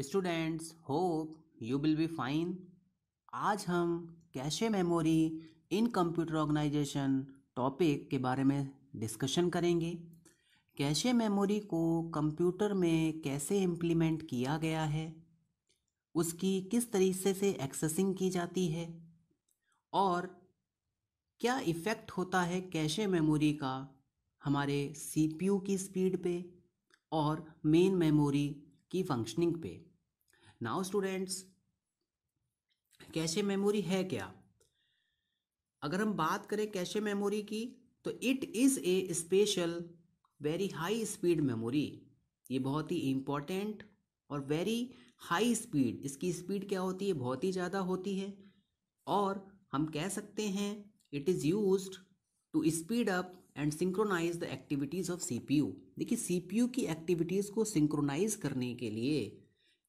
Students hope you will be fine आज हम cache memory in computer organisation topic के बारे में डिस्कशन करेंगे कैशे मेमोरी को कंप्यूटर में कैसे इम्प्लीमेंट किया गया है उसकी किस तरीके से एक्सेसिंग की जाती है और क्या इफ़ेक्ट होता है कैशे मेमोरी का हमारे सीपीयू की स्पीड पे और मेन मेमोरी की फंक्शनिंग पे नाउ स्टूडेंट्स कैशे मेमोरी है क्या अगर हम बात करें कैशे मेमोरी की तो it is a special very high speed memory ये बहुत ही इंपॉर्टेंट और वेरी हाई स्पीड इसकी स्पीड क्या होती है बहुत ही ज़्यादा होती है और हम कह सकते हैं it is use to speed up and synchronise the activities of CPU देखिए सीपीयू की एक्टिविटीज को सिंक्रोनाइज करने के लिए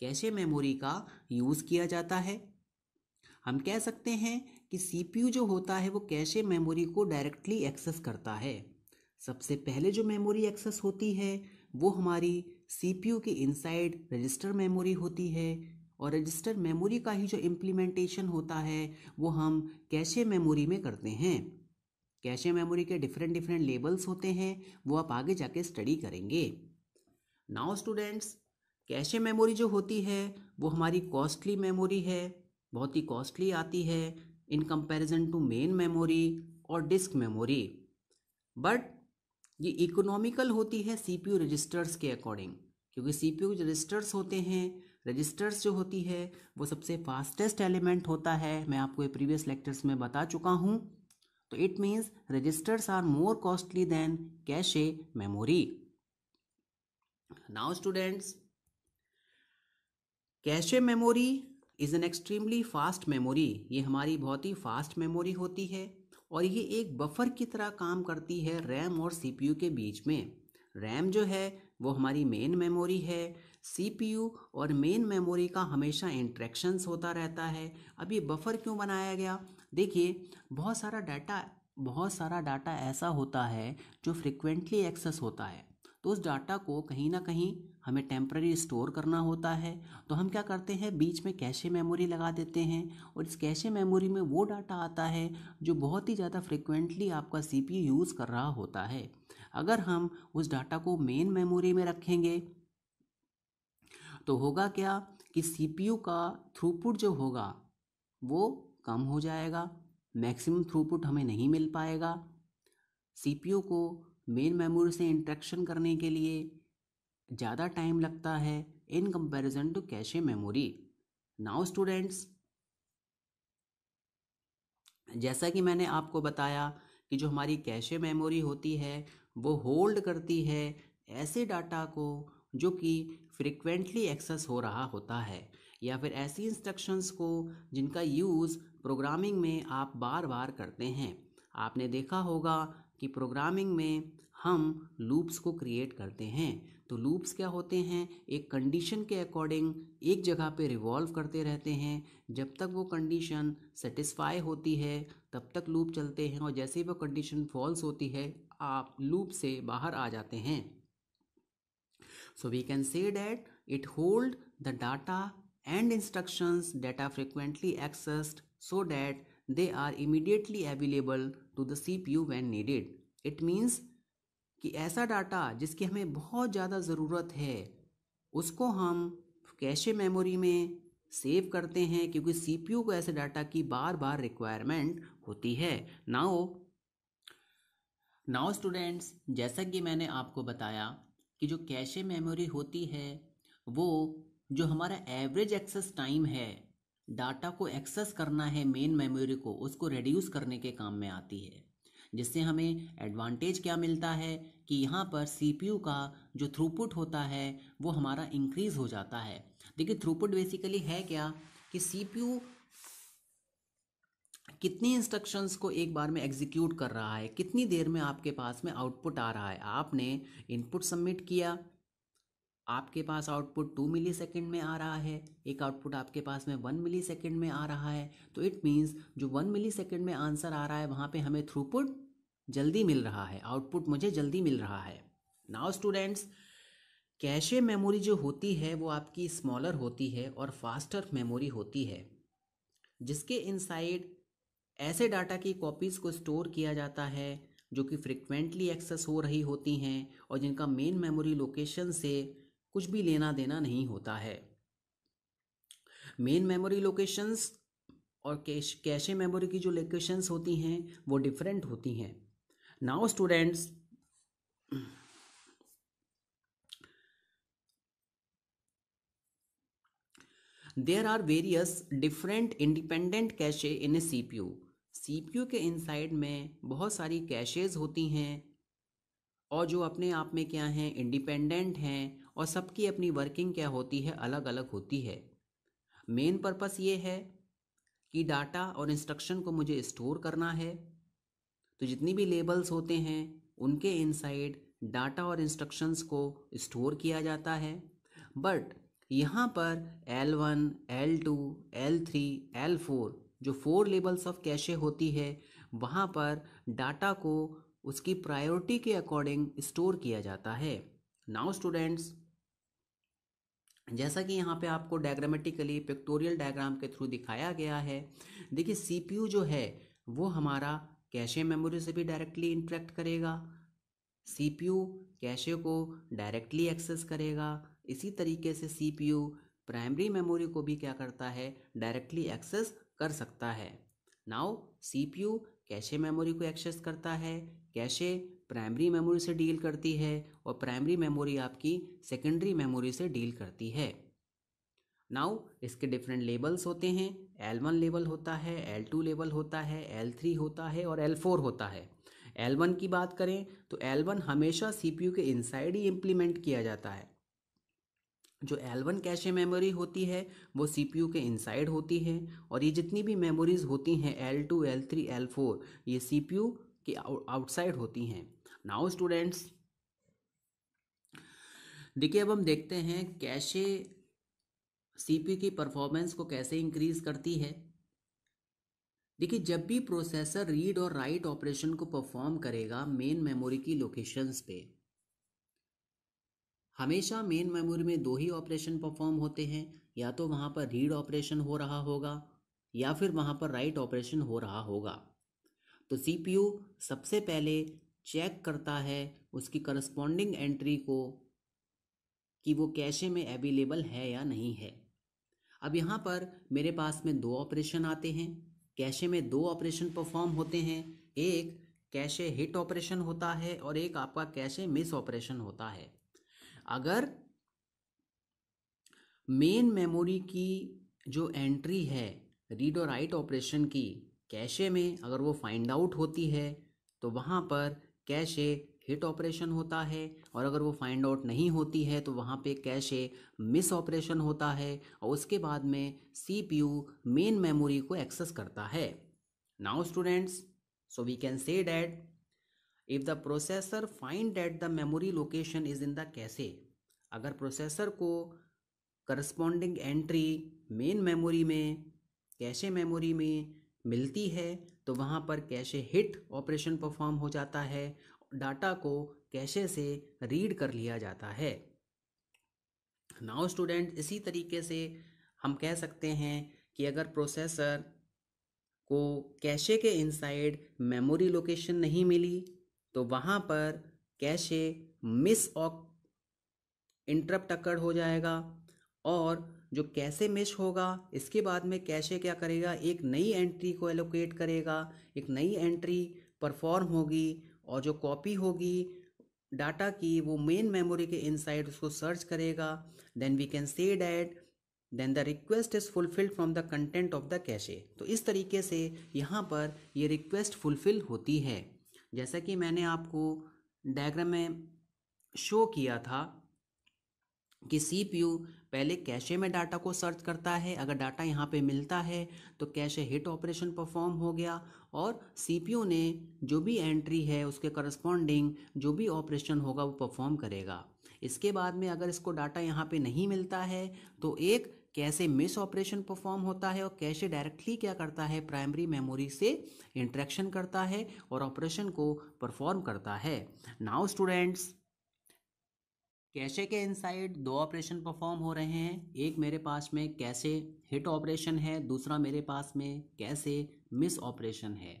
कैशे मेमोरी का यूज किया जाता है हम कह सकते हैं कि सीपीयू जो होता है वो कैशे मेमोरी को डायरेक्टली एक्सेस करता है सबसे पहले जो मेमोरी एक्सेस होती है वो हमारी सीपीयू के इनसाइड रजिस्टर मेमोरी होती है और रजिस्टर मेमोरी का ही जो इम्प्लीमेंटेशन होता है वो हम कैशे मेमोरी में करते हैं कैशे मेमोरी के डिफरेंट डिफरेंट लेबल्स होते हैं वो आप आगे जाके स्टडी करेंगे नाउ स्टूडेंट्स कैशे मेमोरी जो होती है वो हमारी कॉस्टली मेमोरी है बहुत ही कॉस्टली आती है in comparison to main memory और डिस्क मेमोरी बट ये इकोनॉमिकल होती है सीपीयू रजिस्टर्स के अकॉर्डिंग क्योंकि सीपीयू रजिस्टर्स होते हैं रजिस्टर्स जो होती है वो सबसे फास्टेस्ट एलिमेंट होता है मैं आपको प्रीवियस लेक्चर्स में बता चुका हूँ तो it means registers are more costly than cache memory now students cache memory is an extremely fast memory ये हमारी बहुत ही फास्ट मेमोरी होती है और ये एक बफर की तरह काम करती है रैम और सीपीयू के बीच में रैम जो है वो हमारी मेन मेमोरी है सीपीयू और मेन मेमोरी का हमेशा इंट्रैक्शंस होता रहता है अब ये बफर क्यों बनाया गया देखिए बहुत सारा डाटा बहुत सारा डाटा ऐसा होता है जो फ्रिक्वेंटली एक्सेस होता है तो उस डाटा को कहीं ना कहीं हमें टेम्प्रेरी स्टोर करना होता है तो हम क्या करते हैं बीच में कैशे मेमोरी लगा देते हैं और इस कैशे मेमोरी में वो डाटा आता है जो बहुत ही ज़्यादा फ्रिक्वेंटली आपका सी यूज़ कर रहा होता है अगर हम उस डाटा को मेन मेमोरी में रखेंगे तो होगा क्या कि सी का थ्रूपुट जो होगा वो कम हो जाएगा मैक्सिमम थ्रूपुट हमें नहीं मिल पाएगा सी को मेन मेमोरी से इंट्रैक्शन करने के लिए ज़्यादा टाइम लगता है in comparison to cache memory now students जैसा कि मैंने आपको बताया कि जो हमारी कैशे मेमोरी होती है वो होल्ड करती है ऐसे डाटा को जो कि फ्रिक्वेंटली एक्सेस हो रहा होता है या फिर ऐसी इंस्ट्रक्शंस को जिनका यूज़ प्रोग्रामिंग में आप बार बार करते हैं आपने देखा होगा कि प्रोग्रामिंग में हम लूप्स को क्रिएट करते हैं तो लूप्स क्या होते हैं एक कंडीशन के अकॉर्डिंग एक जगह पे रिवॉल्व करते रहते हैं जब तक वो कंडीशन सेटिस्फाई होती है तब तक लूप चलते हैं और जैसे ही वो कंडीशन फॉल्स होती है आप लूप से बाहर आ जाते हैं so we can say that it hold the data and instructions that are frequently accessed so that they are immediately available to the CPU when needed. It means कि ऐसा डाटा जिसकी हमें बहुत ज़्यादा ज़रूरत है उसको हम कैशे मेमोरी में सेव करते हैं क्योंकि सीपीयू को ऐसे डाटा की बार बार रिक्वायरमेंट होती है नाउ नाउ स्टूडेंट्स जैसा कि मैंने आपको बताया कि जो कैशे मेमोरी होती है वो जो हमारा एवरेज एक्सेस टाइम है डाटा को एक्सेस करना है मेन मेमोरी को उसको रिड्यूस करने के काम में आती है जिससे हमें एडवांटेज क्या मिलता है कि यहाँ पर सीपीयू का जो थ्रूपुट होता है वो हमारा इंक्रीज हो जाता है देखिए थ्रूपुट बेसिकली है क्या कि सीपीयू कितनी इंस्ट्रक्शंस को एक बार में एग्जीक्यूट कर रहा है कितनी देर में आपके पास में आउटपुट आ रहा है आपने इनपुट सबमिट किया आपके पास आउटपुट टू मिली सेकेंड में आ रहा है एक आउटपुट आपके पास में वन मिली सेकेंड में आ रहा है तो इट मीन्स जो वन मिली सेकेंड में आंसर आ रहा है वहाँ पे हमें थ्रूपुट जल्दी मिल रहा है आउटपुट मुझे जल्दी मिल रहा है नाउ स्टूडेंट्स कैशे मेमोरी जो होती है वो आपकी स्मॉलर होती है और फास्टर मेमोरी होती है जिसके इनसाइड ऐसे डाटा की कॉपीज़ को स्टोर किया जाता है जो कि फ्रिक्वेंटली एक्सेस हो रही होती हैं और जिनका मेन मेमोरी लोकेशन से कुछ भी लेना देना नहीं होता है मेन मेमोरी लोकेशंस और कैश कैशे मेमोरी की जो लोकेशंस होती हैं वो डिफरेंट होती हैं now students there are various different independent cache in a C P U C P U के इनसाइड में बहुत सारी कैशेज होती हैं और जो अपने आप में क्या हैं इंडिपेंडेंट हैं और सबकी अपनी वर्किंग क्या होती है अलग अलग होती है मेन पर्पस ये है कि डाटा और इंस्ट्रक्शन को मुझे स्टोर करना है तो जितनी भी लेबल्स होते हैं उनके इनसाइड डाटा और इंस्ट्रक्शंस को स्टोर किया जाता है बट यहाँ पर L1, L2, L3, L4 जो फोर लेबल्स ऑफ कैशे होती है वहाँ पर डाटा को उसकी प्रायोरिटी के अकॉर्डिंग स्टोर किया जाता है नाउ स्टूडेंट्स जैसा कि यहाँ पे आपको डायग्रामेटिकली पिक्टोरियल डायग्राम के थ्रू दिखाया गया है देखिए सीपीयू जो है वो हमारा कैशे मेमोरी से भी डायरेक्टली इंटरेक्ट करेगा सीपीयू कैशे को डायरेक्टली एक्सेस करेगा इसी तरीके से सीपीयू प्राइमरी मेमोरी को भी क्या करता है डायरेक्टली एक्सेस कर सकता है नाउ सीपीयू कैशे मेमोरी को एक्सेस करता है कैशे प्राइमरी मेमोरी से डील करती है और प्राइमरी मेमोरी आपकी सेकेंडरी मेमोरी से डील करती है नाउ इसके डिफरेंट लेवल्स होते हैं एल वन लेवल होता है एल टू लेवल होता है एल थ्री होता है और एल फोर होता है एल वन की बात करें तो एल वन हमेशा सी पी यू के इनसाइड ही इम्प्लीमेंट किया जाता है जो एल वन कैशे मेमोरी होती है वो सी पी यू के इनसाइड होती है और ये जितनी भी मेमोरीज होती हैं L two L three L four ये सी पी यू के आउटसाइड होती हैं नाउ स्टूडेंट्स देखिए अब हम देखते हैं कैसे सीपी की परफॉर्मेंस को कैसे इंक्रीज करती है देखिए जब भी प्रोसेसर रीड और राइट ऑपरेशन को परफॉर्म करेगा मेन मेमोरी की लोकेशंस पे हमेशा मेन मेमोरी में दो ही ऑपरेशन परफॉर्म होते हैं या तो वहाँ पर रीड ऑपरेशन हो रहा होगा या फिर वहाँ पर राइट ऑपरेशन हो रहा होगा तो सीपीयू सबसे पहले चेक करता है उसकी करस्पॉन्डिंग एंट्री को कि वो कैशे में अवेलेबल है या नहीं है अब यहाँ पर मेरे पास में दो ऑपरेशन आते हैं कैशे में दो ऑपरेशन परफॉर्म होते हैं एक कैशे हिट ऑपरेशन होता है और एक आपका कैशे मिस ऑपरेशन होता है अगर मेन मेमोरी की जो एंट्री है रीड और राइट ऑपरेशन की कैशे में अगर वो फाइंड आउट होती है तो वहाँ पर कैशे हिट ऑपरेशन होता है और अगर वो फाइंड आउट नहीं होती है तो वहाँ पे कैशे मिस ऑपरेशन होता है और उसके बाद में सीपीयू मेन मेमोरी को एक्सेस करता है now students so we can say that if the processor find that the memory location is in the cache अगर प्रोसेसर को करस्पॉन्डिंग एंट्री मेन मेमोरी में कैशे मेमोरी में मिलती है तो वहाँ पर कैशे हिट ऑपरेशन परफॉर्म हो जाता है डाटा को कैशे से रीड कर लिया जाता है नाउ स्टूडेंट इसी तरीके से हम कह सकते हैं कि अगर प्रोसेसर को कैशे के इनसाइड मेमोरी लोकेशन नहीं मिली तो वहाँ पर कैशे मिस ऑक इंटरप्ट अकर्ड हो जाएगा और जो कैसे मिश होगा इसके बाद में कैशे क्या करेगा एक नई एंट्री को एलोकेट करेगा एक नई एंट्री परफॉर्म होगी और जो कॉपी होगी डाटा की वो मेन मेमोरी के इनसाइड उसको सर्च करेगा then we can say that then the request is fulfilled from the content of the cache तो इस तरीके से यहाँ पर ये रिक्वेस्ट फुलफिल होती है जैसा कि मैंने आपको डायग्राम में शो किया था कि सी पहले कैशे में डाटा को सर्च करता है अगर डाटा यहाँ पे मिलता है तो कैशे हिट ऑपरेशन परफॉर्म हो गया और सी ने जो भी एंट्री है उसके करस्पॉन्डिंग जो भी ऑपरेशन होगा वो परफॉर्म करेगा इसके बाद में अगर इसको डाटा यहाँ पे नहीं मिलता है तो एक कैसे मिस ऑपरेशन परफॉर्म होता है और कैसे डायरेक्टली क्या करता है प्राइमरी मेमोरी से इंट्रैक्शन करता है और ऑपरेशन को परफॉर्म करता है नाउ स्टूडेंट्स कैशे के इनसाइड दो ऑपरेशन परफॉर्म हो रहे हैं एक मेरे पास में कैसे हिट ऑपरेशन है दूसरा मेरे पास में कैसे मिस ऑपरेशन है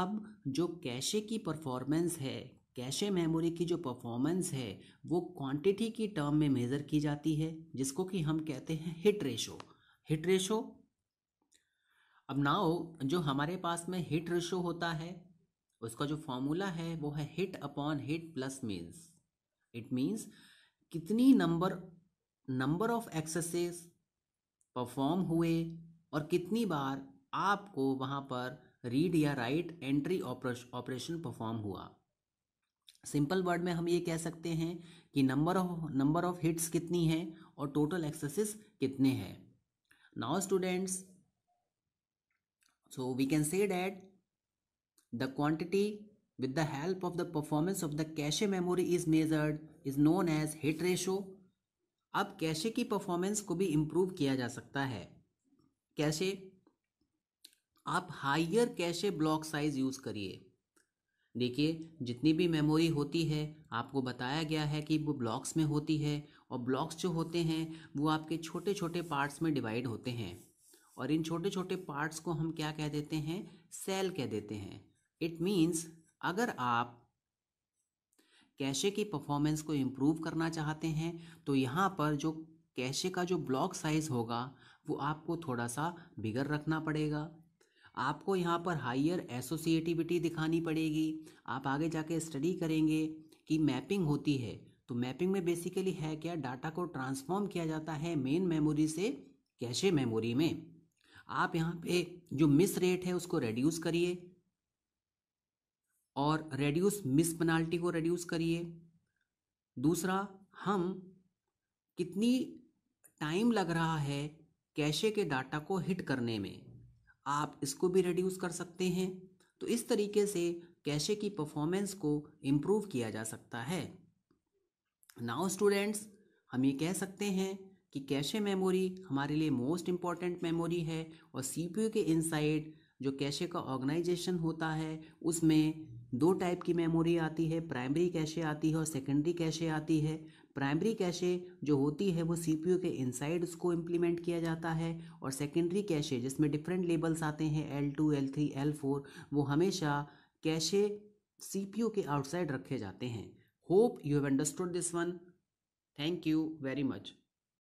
अब जो कैशे की परफॉर्मेंस है कैशे मेमोरी की जो परफॉर्मेंस है वो क्वांटिटी की टर्म में मेज़र की जाती है जिसको कि हम कहते हैं हिट रेशो हिट रेशो अब नाओ जो हमारे पास में हिट रेशो होता है उसका जो फॉर्मूला है वो है hit upon hit plus means it means कितनी number number of exercise perform हुए और कितनी बार आपको वहाँ पर रीड या राइट एंट्री ऑपरेशन परफॉर्म हुआ सिंपल वर्ड में हम ये कह सकते हैं कि number of number of hits कितनी है और टोटल एक्सरसाइज कितने हैं now students so we can say that the quantity with the help of the performance of the cache memory is measured is known as hit ratio अब cache की performance को भी improve किया जा सकता है कैसे आप higher cache block size use करिए देखिए जितनी भी मेमोरी होती है आपको बताया गया है कि वो ब्लॉक्स में होती है और ब्लॉक्स जो होते हैं वो आपके छोटे छोटे पार्ट्स में डिवाइड होते हैं और इन छोटे छोटे पार्ट्स को हम क्या कह देते हैं सेल कह देते हैं इट मीन्स अगर आप कैशे की परफॉर्मेंस को इम्प्रूव करना चाहते हैं तो यहाँ पर जो कैशे का जो ब्लॉक साइज़ होगा वो आपको थोड़ा सा बिगर रखना पड़ेगा आपको यहाँ पर हाइयर एसोसिएटिविटी दिखानी पड़ेगी आप आगे जाके स्टडी करेंगे कि मैपिंग होती है तो मैपिंग में बेसिकली है क्या डाटा को ट्रांसफॉर्म किया जाता है मेन मेमोरी से कैशे मेमोरी में आप यहाँ पे जो मिस रेट है उसको रेड्यूस करिए और रेड्यूस मिस पेनाल्टी को रेड्यूस करिए दूसरा हम कितनी टाइम लग रहा है कैशे के डाटा को हिट करने में आप इसको भी रेड्यूस कर सकते हैं तो इस तरीके से कैशे की परफॉर्मेंस को इम्प्रूव किया जा सकता है नाउ स्टूडेंट्स हम ये कह सकते हैं कि कैशे मेमोरी हमारे लिए मोस्ट इम्पॉर्टेंट मेमोरी है और सी के इनसाइड जो कैशे का ऑर्गेनाइजेशन होता है उसमें दो टाइप की मेमोरी आती है प्राइमरी कैशे आती है और सेकेंडरी कैशे आती है प्राइमरी कैशे जो होती है वो सीपीयू के इनसाइड उसको इम्प्लीमेंट किया जाता है और सेकेंडरी कैशे जिसमें डिफरेंट लेबल्स आते हैं L two L three L four वो हमेशा कैशे सीपीयू के आउटसाइड रखे जाते हैं hope you have understood this one thank you very much